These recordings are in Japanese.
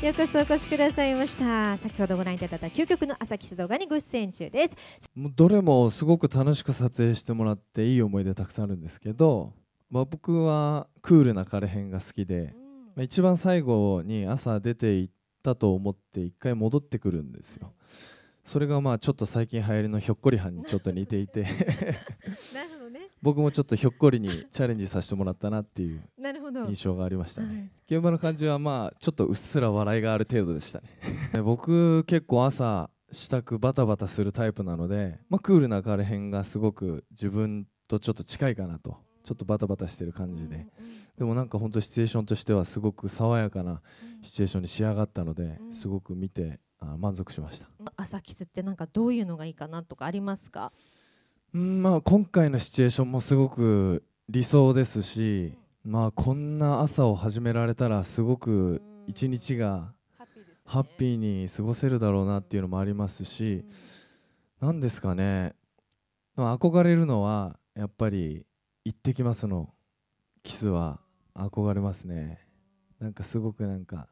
ようこそお越しくださいました先ほどご覧いただいた究極の朝キス動画にご出演中ですもうどれもすごく楽しく撮影してもらっていい思い出たくさんあるんですけど、まあ、僕はクールな彼編が好きで、うん、一番最後に朝出ていったと思って一回戻ってくるんですよ、それがまあちょっと最近流行りのひょっこりはんにちょっと似ていて なるほど、ね、僕もちょっとひょっこりにチャレンジさせてもらったなっていう印象がありましたね、はい、現場の感じはまあちょっとうっすら笑いがある程度でしたね 僕結構朝支度バタバタするタイプなので、まあ、クールな彼編がすごく自分とちょっと近いかなとちょっとバタバタしてる感じで、でもなんか本当シチュエーションとしてはすごく爽やかなシチュエーションに仕上がったので、すごく見てあ満足しました朝キスってなんかどういうのがいいかなとかありますかうんまあ今回のシチュエーションもすごく理想ですし、うん、まあこんな朝を始められたらすごく一日がハッピーに過ごせるだろうなっていうのもありますし、うん、ですかね憧れるのはやっぱり「行ってきますの」のキスは憧れますねなんかすごくなんか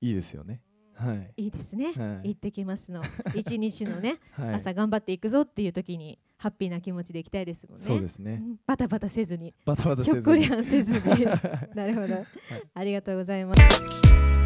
いいですよねはいいいですね、はい、行ってきますの 一日のね、はい、朝頑張っていくぞっていう時にハッピーな気持ちで行きたいですもんねそうですね、うん、バタバタせずにバタバタせずにひょっこりはんせずに なるほど、はい、ありがとうございます